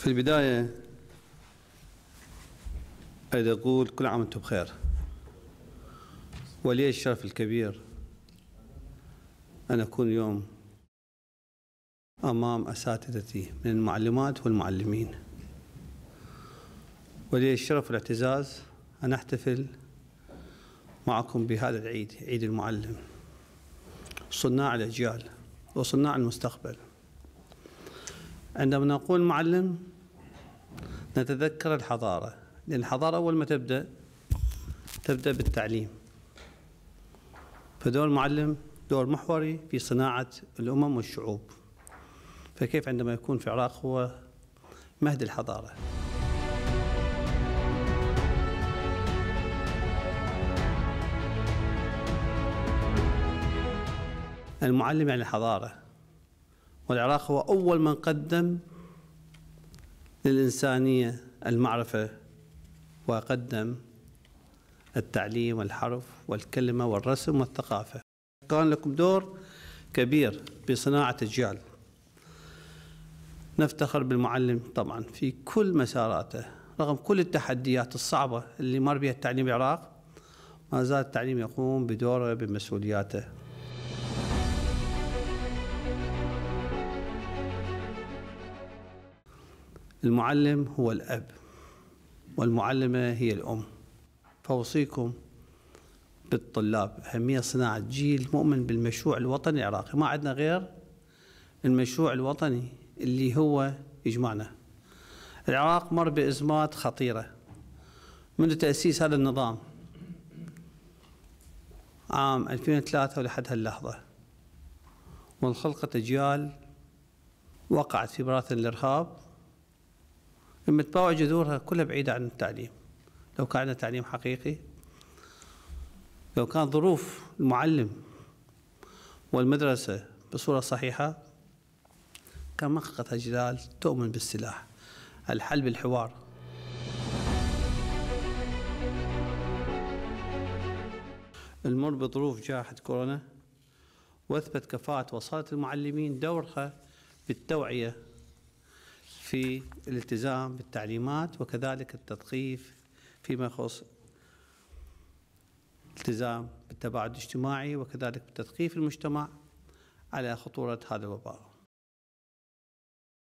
في البداية أريد أقول كل عام وأنتم بخير ولي الشرف الكبير أن أكون اليوم أمام أساتذتي من المعلمات والمعلمين ولي الشرف والاعتزاز أن أحتفل معكم بهذا العيد عيد المعلم صناع الأجيال وصناع المستقبل عندما نقول معلم نتذكر الحضارة لأن الحضارة أول ما تبدأ تبدأ بالتعليم فدور المعلم دور محوري في صناعة الأمم والشعوب فكيف عندما يكون في العراق هو مهد الحضارة المعلم يعني الحضارة والعراق هو أول من قدم للإنسانية المعرفة وقدم التعليم والحرف والكلمة والرسم والثقافة كان لكم دور كبير بصناعة الجعل نفتخر بالمعلم طبعا في كل مساراته رغم كل التحديات الصعبة اللي مر بها التعليم العراق ما زال التعليم يقوم بدوره بمسؤولياته المعلم هو الأب والمعلمة هي الأم فأوصيكم بالطلاب أهمية صناعة جيل مؤمن بالمشروع الوطني العراقي ما عندنا غير المشروع الوطني اللي هو يجمعنا العراق مر بأزمات خطيرة منذ تأسيس هذا النظام عام 2003 ولحد هاللحظة وانخلقت أجيال وقعت في براثن الإرهاب لما تباوع جذورها كلها بعيدة عن التعليم لو كان عندنا تعليم حقيقي لو كان ظروف المعلم والمدرسة بصورة صحيحة كان ما أجلال تؤمن بالسلاح الحل بالحوار المر بظروف جائحة كورونا وأثبت كفاءة وصالة المعلمين دورها بالتوعية في الالتزام بالتعليمات وكذلك التثقيف فيما يخص التزام بالتباعد الاجتماعي وكذلك بتثقيف المجتمع على خطورة هذا الوباء